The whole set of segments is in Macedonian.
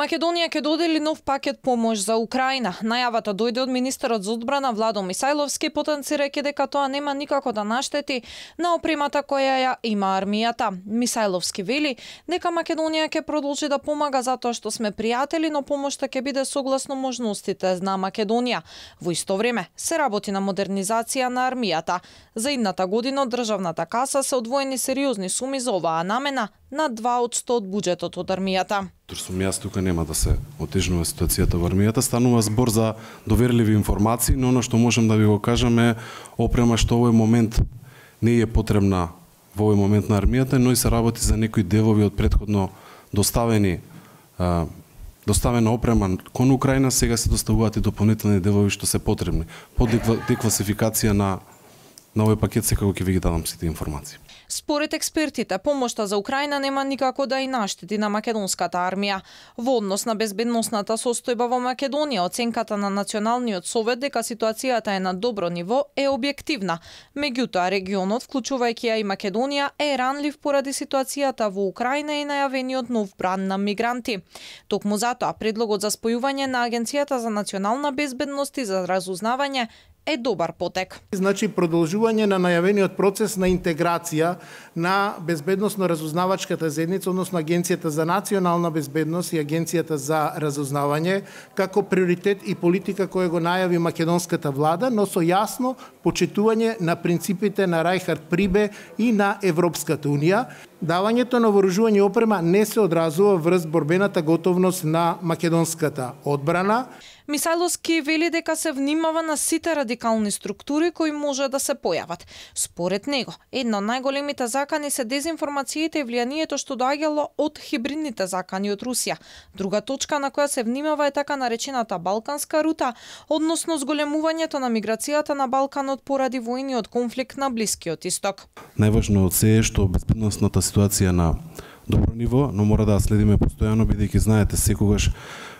Македонија ќе додели нов пакет помош за Украина. Најавата дојде од министерот за одбрана Владо Мисајловски, потенцирајќи дека тоа нема никако да наштети на опремата која ја има армијата. Мисајловски вели дека Македонија ќе продолжи да помага затоа што сме пријатели, но помошта ќе биде согласно можностите на Македонија. Во исто време се работи на модернизација на армијата. За идната година од државната каса се одвоени сериозни суми за оваа намена на 2 од 100 од буџетот од армијата што сум јас тука нема да се отежнува ситуацијата во армијата, станува збор за доверливи информации, но оно што можам да ви го кажам е опрема што овој момент не е потребна во овој момент на армијата, но и се работи за некои делови од предходно доставени а, доставена опрема кон Украина, сега се доставуваат и дополнителни делови што се потребни. По декласификација на на овој пакет секако ќе ви ги дадам сите информации. Според експертите, помошта за Украина нема никако да и наштети на македонската армија. Во однос на безбедносната состојба во Македонија, оценката на Националниот совет дека ситуацијата е на добро ниво е објективна. Меѓутоа, регионот, вклучувајќи ја и Македонија, е ранлив поради ситуацијата во Украина и најавениот нов бран на мигранти. Токму затоа, предлогот за спојување на Агенцијата за национална безбедност и за разузнавање е добар потек. Значи продолжување на најавениот процес на интеграција на безбедносно разузнавачката заедница, односно Агенцијата за национална безбедност и Агенцијата за разузнавање како приоритет и политика која го најави македонската влада, но со јасно почитување на принципите на Рајхард Прибе и на Европската унија. Давањето на вооружување и опрема не се одразува врз борбената готовност на македонската одбрана. Мисајловски вели дека се внимава на сите радикални структури кои може да се појават. Според него, Едно од најголемите закани се дезинформациите и влијанието што доаѓало од хибридните закани од Русија. Друга точка на која се внимава е така наречената Балканска рута, односно зголемувањето на миграцијата на Балканот поради војниот конфликт на Блискиот Исток. Најважно од се е што безбедносната ситуација на добро ниво, но мора да следиме постојано, бидејќи знаете, секогаш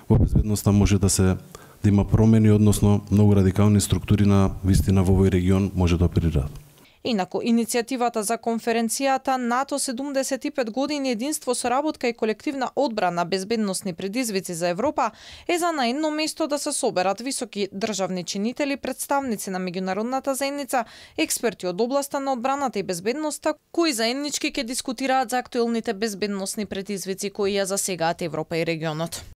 во безбедноста може да се да има промени, односно многу радикални структури на вистина во овој регион може да оперираат. Инако, иницијативата за конференцијата НАТО 75 години единство, со работка и колективна одбрана безбедносни предизвици за Европа е за на едно место да се соберат високи државни чинители, представници на меѓународната заедница, експерти од областа на одбраната и безбедноста, кои заеднички ќе дискутираат за актуелните безбедносни предизвици кои ја засегаат Европа и регионот.